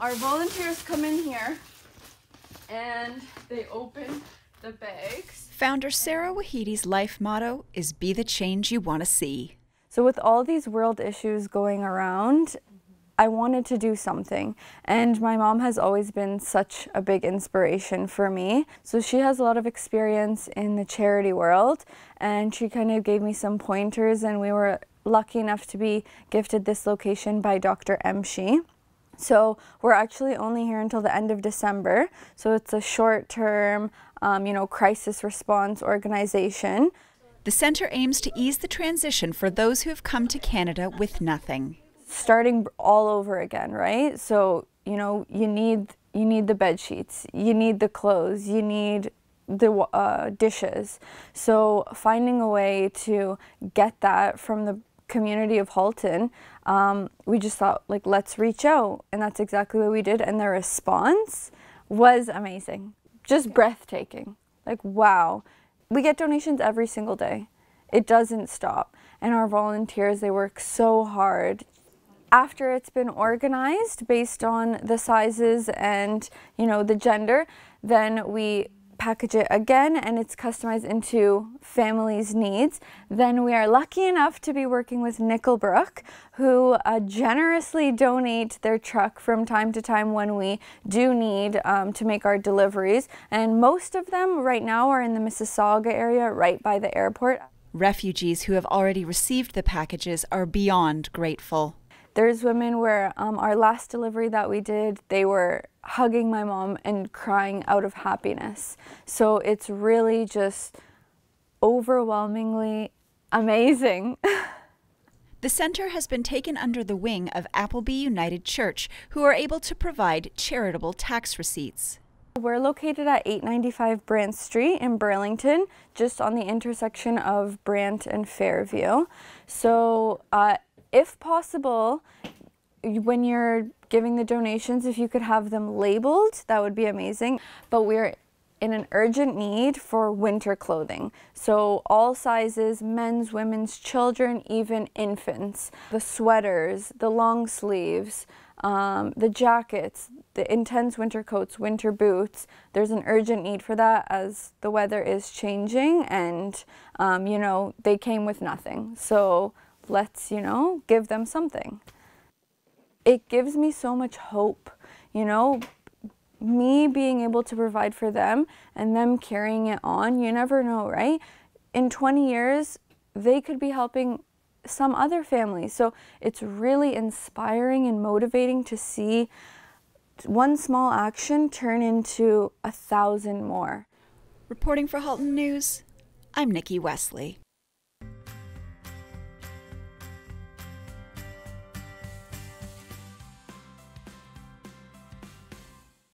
Our volunteers come in here and they open the bags. Founder Sarah Wahidi's life motto is be the change you want to see. So with all these world issues going around, I wanted to do something. And my mom has always been such a big inspiration for me. So she has a lot of experience in the charity world and she kind of gave me some pointers and we were lucky enough to be gifted this location by Dr. Emshi. So we're actually only here until the end of December. So it's a short term, um, you know, crisis response organization. The center aims to ease the transition for those who have come to Canada with nothing. Starting all over again, right? So, you know, you need you need the bed sheets, you need the clothes, you need the uh, dishes. So finding a way to get that from the community of Halton, um, we just thought, like, let's reach out. And that's exactly what we did. And the response was amazing, just breathtaking. Like, wow. We get donations every single day, it doesn't stop. And our volunteers, they work so hard after it's been organized based on the sizes and you know the gender then we package it again and it's customized into families' needs. Then we are lucky enough to be working with Nickelbrook, who uh, generously donate their truck from time to time when we do need um, to make our deliveries. And most of them right now are in the Mississauga area, right by the airport. Refugees who have already received the packages are beyond grateful. There's women where um, our last delivery that we did, they were hugging my mom and crying out of happiness. So it's really just overwhelmingly amazing. The center has been taken under the wing of Appleby United Church, who are able to provide charitable tax receipts. We're located at 895 Brant Street in Burlington, just on the intersection of Brant and Fairview. So uh, if possible, when you're giving the donations, if you could have them labeled, that would be amazing. But we're in an urgent need for winter clothing. So, all sizes men's, women's, children, even infants. The sweaters, the long sleeves, um, the jackets, the intense winter coats, winter boots. There's an urgent need for that as the weather is changing and, um, you know, they came with nothing. So, let's, you know, give them something. It gives me so much hope, you know, me being able to provide for them and them carrying it on. You never know, right? In 20 years, they could be helping some other family. So it's really inspiring and motivating to see one small action turn into a thousand more. Reporting for Halton News, I'm Nikki Wesley.